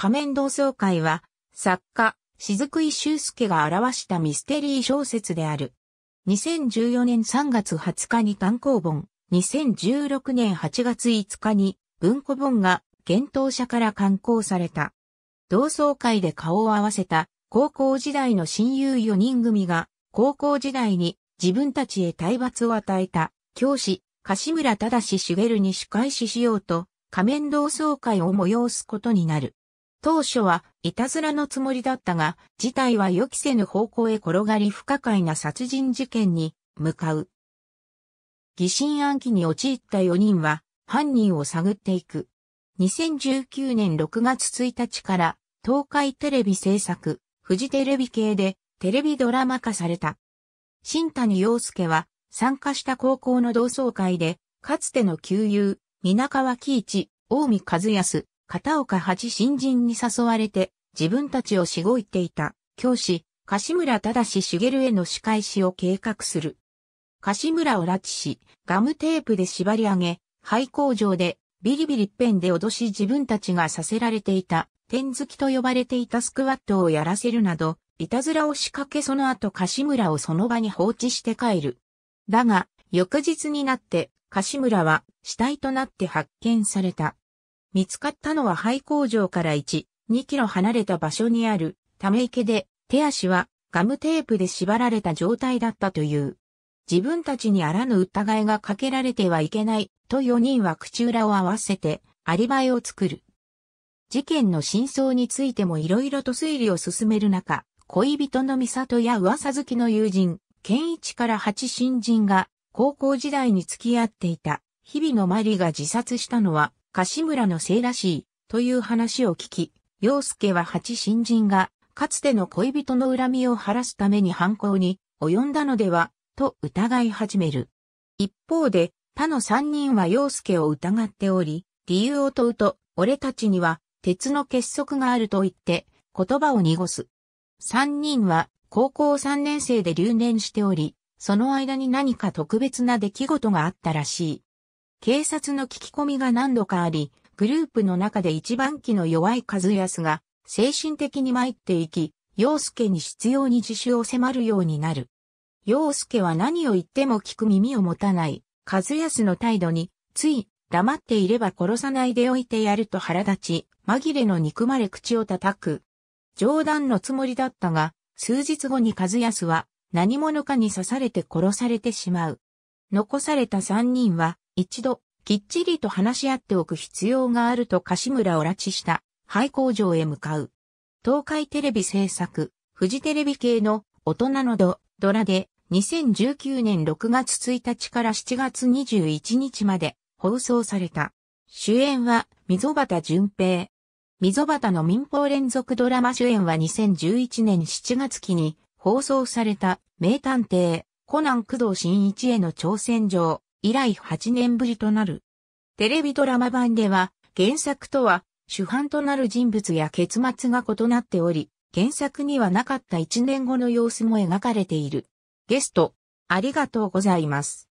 仮面同窓会は、作家、雫井修介が表したミステリー小説である。2014年3月20日に単行本、2016年8月5日に文庫本が幻冬舎から刊行された。同窓会で顔を合わせた高校時代の親友4人組が高校時代に自分たちへ体罰を与えた教師、柏村正茂に仕返ししようと仮面同窓会を催すことになる。当初はいたずらのつもりだったが、事態は予期せぬ方向へ転がり不可解な殺人事件に向かう。疑心暗鬼に陥った4人は犯人を探っていく。2019年6月1日から東海テレビ制作、富士テレビ系でテレビドラマ化された。新谷陽介は参加した高校の同窓会で、かつての旧友、皆川喜一、大見和康、片岡八新人に誘われて自分たちをしごいていた教師、柏村正茂への仕返しを計画する。柏村を拉致し、ガムテープで縛り上げ、廃工場でビリビリペンで脅し自分たちがさせられていた、天付きと呼ばれていたスクワットをやらせるなど、いたずらを仕掛けその後柏村をその場に放置して帰る。だが、翌日になって、柏村は死体となって発見された。見つかったのは廃工場から1、2キロ離れた場所にあるため池で手足はガムテープで縛られた状態だったという。自分たちにあらぬ疑いがかけられてはいけないと4人は口裏を合わせてアリバイを作る。事件の真相についても色々と推理を進める中、恋人の美里や噂好きの友人、健一から八新人が高校時代に付き合っていた日々のマリが自殺したのは、柏村のせいらしい、という話を聞き、陽介は八新人が、かつての恋人の恨みを晴らすために犯行に及んだのでは、と疑い始める。一方で、他の三人は陽介を疑っており、理由を問うと、俺たちには鉄の結束があると言って、言葉を濁す。三人は高校三年生で留年しており、その間に何か特別な出来事があったらしい。警察の聞き込みが何度かあり、グループの中で一番気の弱い和康が、精神的に参っていき、陽介に執拗に自首を迫るようになる。陽介は何を言っても聞く耳を持たない、和康の態度に、つい、黙っていれば殺さないでおいてやると腹立ち、紛れの憎まれ口を叩く。冗談のつもりだったが、数日後に和康は、何者かに刺されて殺されてしまう。残された三人は、一度、きっちりと話し合っておく必要があると柏村を拉致した廃工場へ向かう。東海テレビ制作、フジテレビ系の大人のド、ドラで2019年6月1日から7月21日まで放送された。主演は溝端淳平。溝端の民放連続ドラマ主演は2011年7月期に放送された名探偵コナン工藤新一への挑戦状以来8年ぶりとなる。テレビドラマ版では、原作とは、主犯となる人物や結末が異なっており、原作にはなかった1年後の様子も描かれている。ゲスト、ありがとうございます。